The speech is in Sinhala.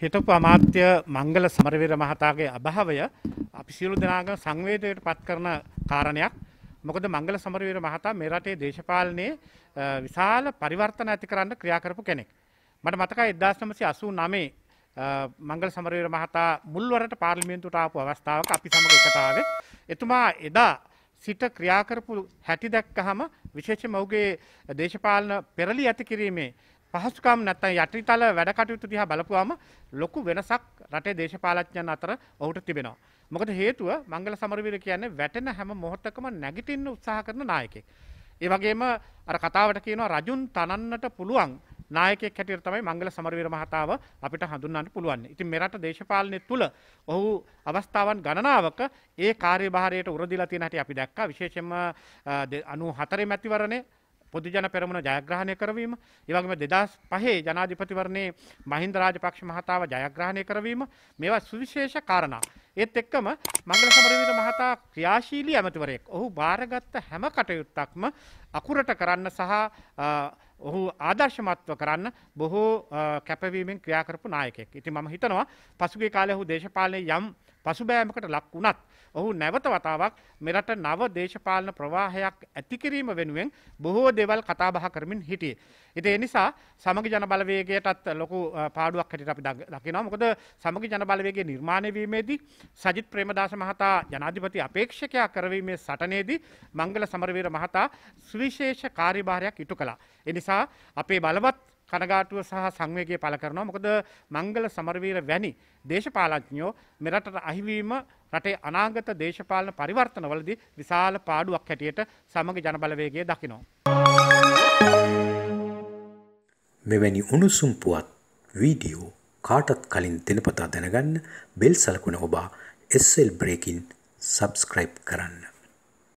හිටපු අමාත්‍ය මංගල සමරවීර මහතාගේ අභාවය අපි සියලු දෙනාග සංවේදයට පත් කරන කාරණයක් මොකද මංගල සමරවීර මහතා මේ රටේ දේශපාලනයේ විශාල පරිවර්තන ඇති කරන්න ක්‍රියාකරපු කෙනෙක්. මට මතකයි එදදාස්නමසි අසූ නමේ මංගල සමරවීර මහතා මුල්වරට පාර්ලිමේන්තුට ආපු අවස්ථාවක අපි සමඟ එකතාවේ. එතුමා එදා සිට ක්‍රියාකරපු හැටි දැක්කහම විශේෂ මවගේ දේශපාලන පෙරලි ඇති කිරීමේ පහසුකම් නැත්තම් යටිතල වැඩ කටයුතු දිහා බලපුවාම ලොකු වෙනසක් රටේ දේශපාලඥයන් අතර ඔහුට තිබෙනවා. මොකද හේතුව මංගල සමරවීර කියන්නේ වැටෙන හැම මොහොතකම නැගිටින්න උත්සාහ කරන නායකයෙක්. ඒ වගේම අර කතාවට කියනවා රජුන් තනන්නට පුළුවන් නායකෙක් හැටියට තමයි මංගල සමරවීර මහතාව අපිට හඳුන්වන්න පුළුවන්. ඉතින් මෙරට දේශපාලනය තුළ ඔහු අවස්ථාවන් ගණනාවක ඒ කාර්යභාරයට උරදිලා තියෙන හැටි අපි දැක්කා. විශේෂයෙන්ම 94 මැතිවරණේ පොදුජන පෙරමුණ ජයග්‍රහණය කරවීම ඒවගේම දෙදස් පහේ ජනාධිපතිවරණයේ මහින්ද රාජපක්ෂ මහතාව ජයග්‍රහණය කරවීම මේවා සුවිශේෂ කාරණ. ඒත් එක්කම මංගල සමරවිට මහතා ක්‍රියාශීලී ඇමතිවරයෙක් ඔහු භාරගත්ත හැම කටයුත්තක්ම අකුරට කරන්න සහ ඔහු ආදර්ශමත්ව කරන්න බොහෝ කැපවීමෙන් ක්‍රියාකරපු නායකෙක් ඉති ම හිතනවා පසුගේ කාලය හු දේශපාලය යම් පසුබෑමකට ලක් වුණත් ඔහු නැවත වතාවක් මෙරට නව දේශපාලන ප්‍රවාහයක් ඇතිකිරීම වෙනුවෙන් බොහෝ දෙවල් කතාබහ කරමින් හිටිය. ඉති එනිසා සමග ජනබලවේගයටත් ලොකු පාඩුවක් හැට අපි දකිනවා මොකද සමග ජනබලවේගේ නිර්මාණයවීමේදී සජිත් ප්‍රේමදාස මහතා ජනාධිපති අපේක්ෂකයා කරවීමේ සටනේදී මංගල සමරවීර මහතා සවිශේෂ කාරිභාරයක් ඉටු කලා. එනිසා අපේ බලවත් කනගාටුව සහ සංවේගය පළ කරනවා මොකද මංගල සමරවීර වැනි දේශපාලඥයෝ මෙරටට අහිවීම රටේ අනාගත දේශපාලන පරිවර්තනවලදී විශාල පාඩුවක් හැටියට සමග ජනබලවේගය දකිනවා. මෙවැනි උණුසුම් පුවත් වීඩියෝ කාටත් කලින් දෙනපතා දැනගන්න බෙල් සලකුණ ඔබා SL බ්‍රේකින් සබස්ක්‍රයිබ් කරන්න.